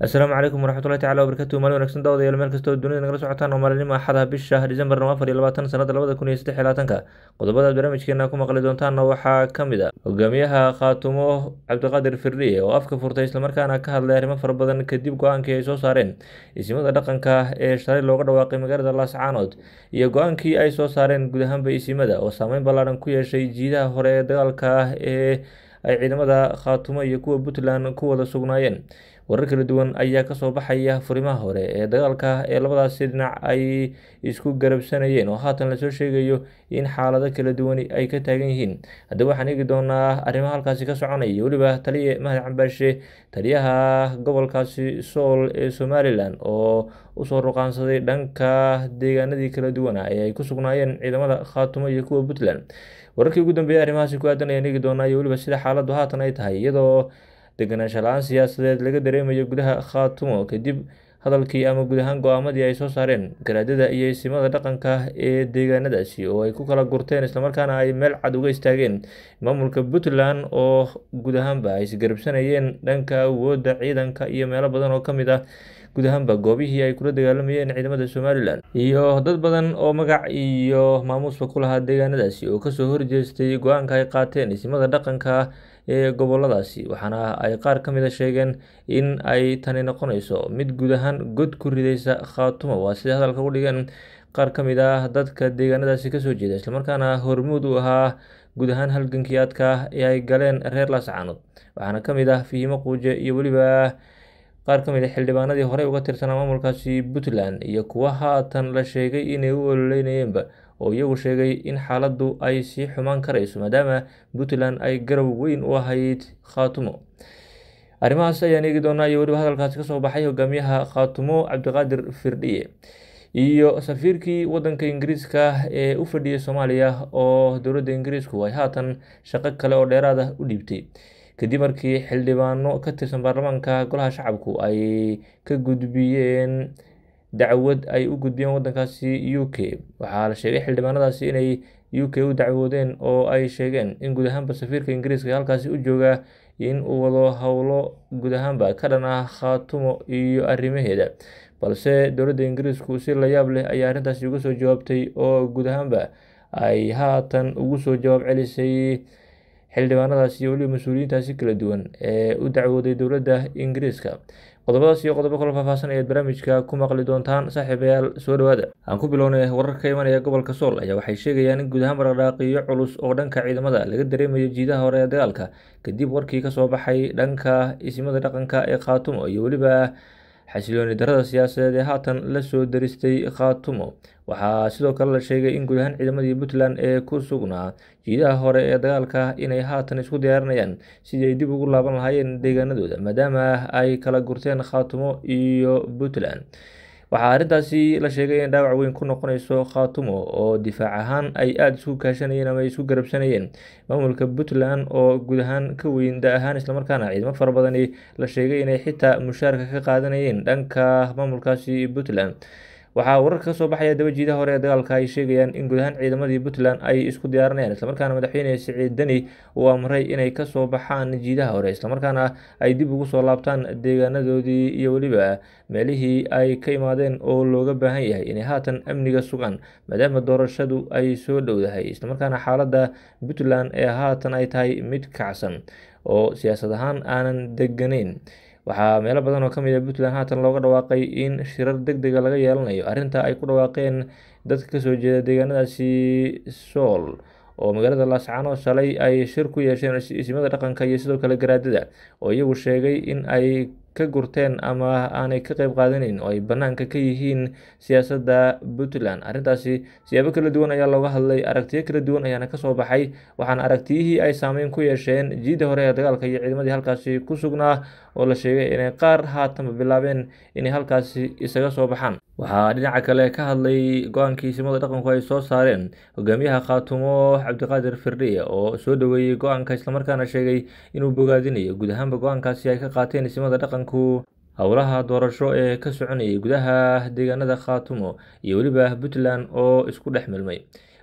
asalaamu calaykum waraxmatullahi tacala wabarakatu maalin wanagsan daawadayaal meel kastoo dunida nagala socotaan oo maalinimo axada bisha december afar iyo labaatan sanadda labada kun iyo saddex iyo labaatanka qodobadaad barnaamijkeena ku maqli doontaanna waxaa ka mid a ah hogaamiyaha khaatumo cabdiqaadir firdiye oo afka furtay islamarkaana ka hadlay arrimo fara badan kadib go-aankii ay soo saareen isimada dhaqanka ee shalay looga dhawaaqay magaalada laascaanood iyo go-aankii ay soo saareen guud ahaanba isimada oo saameyn ballaaran ku yeeshay jiidaha hore ee dagaalka ah ee ay ciidamada khaatumo iyo kuwa puntland ku wada sugnaayeen warar kala duwan ayaa kasoo baxaya furimaha hore ee dagaalka ee labadaasi dhinac ay isku garabsanayeen oo haatan lasoo sheegayo in xaalado kala duwani ay ka taagan yihiin haddaba waxaan eegi doonaa arrimaha halkaasi ka soconaya iyo weliba taliye mahad cambaashe taliyaha gobolkaasi sool ee somalilan oo usoo ruqaansaday dhanka deegaanadii kala duwana ah ee ay ku sugnaayeen ciidamada khaatumo iyo kuwa puntland wararkii ugu dambeeyay arrimahaasi ku aadan ayaan eegi doonaa iyo weliba sida xaaladdu haatan ay tahay iyadoo deganaansha la-aan siyaasadeed laga dareemayo gudaha khaatumo kadib hadalkii ama guud ahaan go-aamadii ay soo saareen garaadada iyo isimada dhaqanka ee deegaanadaasi oo ay ku kala gurteen islamarkaana ay meel cad uga istaageen maamulka puntland oo guud ahaanba ay isgarabsanayeen dhanka awoodda ciidanka iyo meelo badan oo ka mid ah guud ahaanba goobihii ay kula dagaalamayeen ciidamada somalilan iyo dad badan oo magac iyo maamuusba ku lahaa deegaanadaasi oo kasoo horjeestay go-aanka ay qaateen isimada dhaqanka ee goboladaasi waxaana ay qaar ka mida sheegeen in ay tani noqonayso mid guud ahaan god ku ridaysa khaatuma waa siday hadalka u dhigeen qaar ka mid ah dadka deegaanadaasi kasoo jeeda islamarkaana hormuud u ahaa guud ahaan halgankii adka ah ee ay galeen reer laascaanood waxaana ka mid ah fiihimo quuje iyo weliba qaar ka mid a xildhibaanadii horey uga tirsanaa maamulkaasi puntland iyo kuwa haatan la sheegay inay u ololeynayeenba oo iyagu sheegay in xaaladdu ay sii xumaan karayso maadaama puntland ay garab weyn u ahayd khaatumo arrimahaas ayaan eegi doonaa iyo weliba hadalkaasi kasoo baxay hogaamiyaha khaatumo cabdiqaadir firdhiye iyo safiirkii wadanka ingiriiska ee u fadhiyay soomaaliya oo dowladda ingiriisku ay haatan shaqo kale oo dheeraada ah u dhiibtay kadib markii xildhibaano ka tirsan baarlamaanka golaha shacabku ay ka gudbiyeen dacwad ay u gudbiyeen waddankaasi u k waxaa la sheegay xildhibaanadaasi inay u k u dacwoodeen oo ay sheegeen in guud ahaanba safiirka ingiriiska halkaasi u jooga in uu wado howlo guud ahaanba ka dhan ah khaatumo iyo arrimaheeda balse dowladda ingiriisku si la yaab leh ayaa arrintaasi uga soo jawaabtay oo guud ahaanba ay haatan ugu soo jawaab celisay xildhibaanadaas iyo weliba mas-uuliyiintaasi kala duwan ee u dacwooday dowladda ingiriiska qodobadaas iyo qodobo kalo faahfaahsan ayaad barnaamijka ku maqli doontaan saaxiibayaal soo dhawaada aan ku bilownay wararka ka imanaya gobolka sool ayaa waxay sheegayaan in guud ahaan dhaqdhaaqiyo culus oo dhanka ciidamada laga dareemayo jiidaha hore ee dagaalka kadib warkii ka soo baxay dhanka isimada dhaqanka ee khaatumo iyo weliba xasilooni darada siyaasadeed ee haatan la soo daristay khaatumo waxaa sidoo kale la sheegay in guud ahaan ciidamadii puntland ee ku sugnaa jiidaha hore ee dagaalka inay haatan isku diyaarinayaan sidii ay dib ugu laaban lahaayeen deegaanadooda maadaama ay kala gurteen khaatumo iyo puntland waxaa arrintaasi la sheegay in dhaawac weyn ku noqonayso khaatumo oo difaac ahaan ay aada isu kaashanayeen ama ay isu garabsanayeen maamulka puntland oo guud ahaan ka weyn da ahaan islamarkaana ciidamo fara badani la sheegay inay xitaa mushaarka ka qaadanayeen dhanka maamulkaasi puntland waxaa wararka kasoo baxaya daba jiidaha hore ee dagaalka ay sheegayaan in guud ahaan ciidamadii puntland ay isku diyaarinayaan islamarkaana madaxweyne siciid deni uu amray inay kasoo baxaan jiidaha hore islamarkaana ay dib ugu soo laabtaan deegaanadoodii iyo weliba meelihii ay ka imaadeen oo looga baahan yahay inay haatan amniga sugaan maadaama doorashadu ay soo dhowdahay islamarkaana xaaladda puntland ee haatan ay tahay mid kacsan oo siyaasad ahaan aanan deganayn waxaa meelo badan oo kamid a ah puntland haatan looga dhawaaqay in shirar deg dega laga yeelanayo arrinta ay ku dhawaaqeen dadka kasoo jeeda deegaanadaasi sool oo magaalada laascaano shalay ay shir ku yeesheen isimada dhaqanka iyo sidoo kale garaadada oo iyagu sheegay in ay ka gurteen ama aanay ka qeyb qaadanayn oo ay bannaanka ka yihiin siyaasadda puntland arrintaasi siyaabo kala duwan ayaa looga hadlay aragtiyo kala duwan ayaana ka soo baxay waxaana aragtiyihii ay saameyn ku yeesheen jiidda hore ee dagaalka iyo ciidamadii halkaasi ku sugnaa oo la sheegay inay qaar haatanba bilaabeen inay halkaasi isaga soo baxaan waxaa dhinaca kale ka hadlay go-aankii ismada dhaqanku ay soo saareen hogaamiyaha khaatumo cabdiqaadir firdhiye oo soo dhoweeyey go-aanka islamarkaana sheegay inuu bogaadinayo guud ahaanba go-aankaasi ay ka qaateen ismada dhaqanku howlaha doorasho ee ka soconayay gudaha deegaanada khaatumo iyo weliba puntland oo isku dhex milmay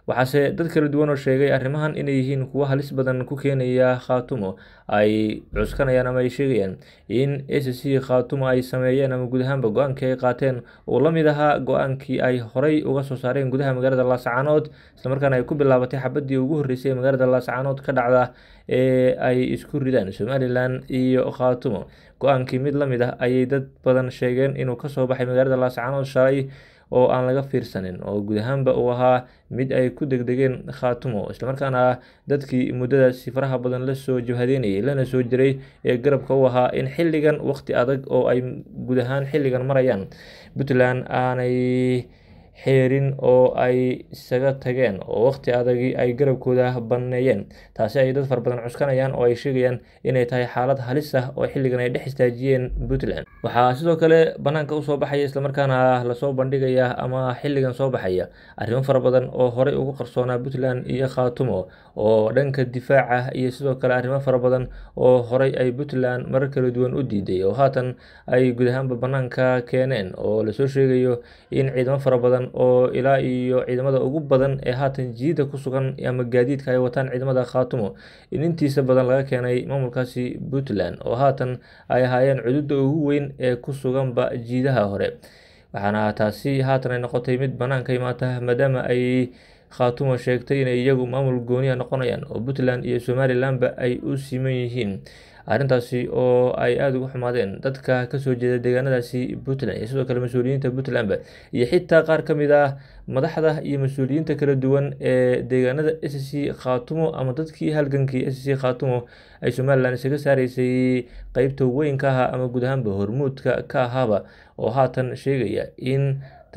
waxaase dad kala duwan oo sheegay arrimahan inay yihiin kuwo halis badan ku keenaya khaatumo ay cuskanayaan ama ay sheegayaan in s c khaatumo ay sameeyeen ama guud ahaanba go-aankii ay qaateen uu la mid ahaa go-aankii ay horay uga soo saareen gudaha magaalada laascaanood islamarkaana ay ku bilaabatay xabadii ugu horreysay ee magaalada laascaanood ka dhacda ee ay isku ridaan somalilan iyo khaatumo go-aankii mid la mid ah ayay dad badan sheegeen inuu kasoo baxay magaalada laascaanood shalay oo aan laga fiirsanin oo guud ahaanba uu ahaa mid ay ku degdegeen khaatumo islamarkaana dadkii muddadaasi faraha badan la soo jabhadeynayay lana soo jiray ee garabka u ahaa in xilligan waqti adag oo ay guud ahaan xilligan marayaan puntland aanay xeerin oo ay isaga tageen oo waqti adagi ay garabkooda banneeyeen taasi ay dad farabadan cuskanayaan oo ay sheegayaan inay tahay xaalad halis ah oo xilligan ay dhex istaajiyeen puntland waxaa sidoo kale bannaanka usoo soo baxaya islamarkaana lasoo bandhigaya ama xilligan soo baxaya arrimo fara badan oo horey ugu qarsoonaa puntland iyo khaatumo oo dhanka difaaca ah iyo sidoo kale arrimo fara badan oo horey ay puntland marar kala duwan u diiday oo haatan ay guud ahaanba bannaanka keeneen oo lasoo sheegayo in ciidamo fara badan oo ilaa iyo ciidamada ugu badan ee haatan jidida ku sugan ama gaadiidka ay wataan ciidamada khaatumo in intiisa badan laga keenay maamulkaasi puntland oo haatan ay ahaayeen cududa ugu weyn ee ku suganba jiidaha hore waxaana taasi haatan ay noqotay mid bannaanka imaata maadaama ay khaatumo sheegtay inay iyagu maamul gooniya noqonayaan oo puntland iyo somalilanba ay u siman yihiin arrintaasi oo ay aada ugu xumaadeen dadka kasoo jeeda deegaanadaasi puntland iyo sidoo kale mas-uuliyiinta puntlandba iyo xitaa qaar ka mid ah madaxda iyo mas-uuliyiinta kala duwan ee deegaanada s c khaatumo ama dadkii halgankii s c khaatumo ay somalilan isaga saaraysay qeybta weynka ahaa ama guud ahaanba hormuudka ka ahaaba oo haatan sheegaya in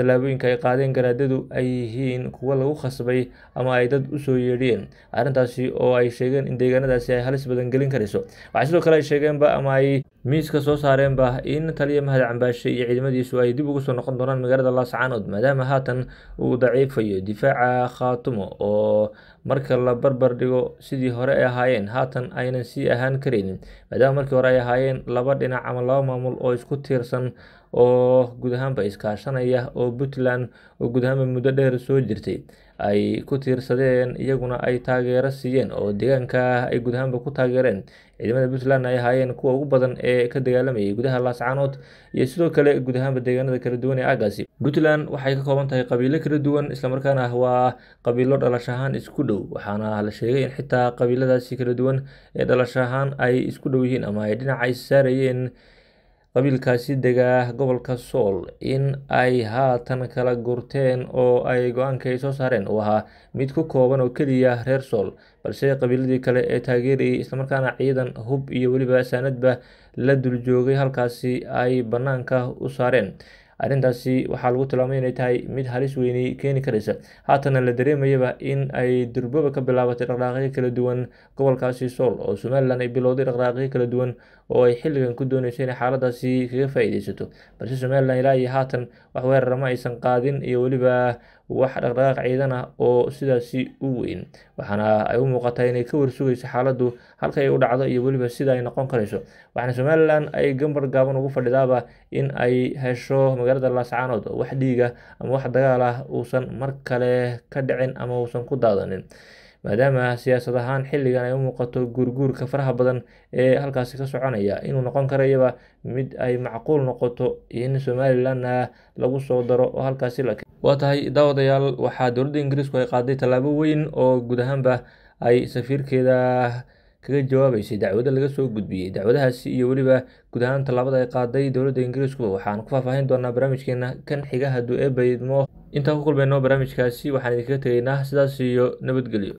tallaabooyinka ay qaadeen garaadadu ay yihiin kuwo lagu khasbay ama ay dad usoo yeedhiyeen arrintaasi oo ay sheegeen in deegaanadaasi ay halis badan gelin karayso waxay sidoo kale ay sheegeenba ama ay miiska soo saareenba in taliya mahad cambaashe iyo ciidamadiisu ay dib ugu soo noqon doonaan magaalada laascaanood maadaama haatan uu daciifayo difaaca khaatumo oo marka la barbar dhigo sidii hore ay ahaayeen haatan aynan sii ahaan karaynin maadaama markii hore ay ahaayeen laba dhinac ama laba maamul oo isku tiirsan oo guud ahaanba iskaashanaya oo puntland oo guud ahaanba muddo dheer soo jirtay ay ku tiirsadeen iyaguna ay taageero siiyeen oo deegaanka ay guud ahaanba ku taageereen ciidamada puntland ay ahaayeen kuwa ugu badan ee ka dagaalamayay gudaha laascaanood iyo sidoo kale guud ahaanba deegaanada kala duwan ee aagaasi puntland waxay ka kooban tahay qabiilo kala duwan islamarkaana waa qabiilo dhalash ahaan isku dhow waxaana la sheegay in xitaa qabiiladaasi kala duwan ee dhalash ahaan ay isku dhow yihiin ama ay dhinaca issaarayeen qabiilkaasi degaa gobolka sool in ay haatan kala gurteen oo ay go-aanka ay soo saareen uu ahaa mid ku kooban oo keliya reer sool balse qabiiladii kale ee taageerayay islamarkaana ciidan hub iyo weliba saanadba la duljoogay halkaasi ay bannaanka u saareen arrintaasi waxaa lagu tilmaamay inay tahay mid halis weyni keeni karaysa haatana la dareemayaba in ay durbooba ka bilaabatay dhaqdhaaqyo kala duwan gobolkaasi sool oo somalilan ay bilowday dhaqdhaaqyo kala duwan oo ay xilligan ku dooneyso inay xaaladaasi kaga faa'iidaysato balse somalilan ilaa iyo haatan wax weerarama aysan qaadin iyo weliba wax dhaqdhaqaaq ciidan ah oo sidaasi u weyn waxaana ay u muuqataa inay ka warsugayso xaaladdu ay u dhacdo iyo weliba sida ay noqon karayso waxaana somalilan ay gambar gaaban ugu fadhidaaba in ay hesho magaalada laascaanood oo wax dhiiga ama wax dagaal ah uusan mar kale ka dhicin ama uusan ku daadanin maadaama siyaasad ahaan xilligan ay u muuqato guurguurka faraha badan ee halkaasi ka soconaya inuu noqon karayaba mid ay macquul noqoto in somalilanna ah lagu soo daro oo halkaasi waa tahay daawadayaal waxaa dowladda ingiriisku ay qaaday tallaabo weyn oo guud ahaanba ay safiirkeeda kaga jawaabaysay dacwado laga soo gudbiyey dacwadahaasi iyo weliba guud ahaan tallaabada ay qaaday dowladda ingiriisku waxaan ku faahfaahin doonaa barnaamijkeena kan xiga hadduu eebaydmo intaan ku kulmayno barnaamijkaasi waxaan idinkaga tegeynaa sidaas iyo nabadgelyo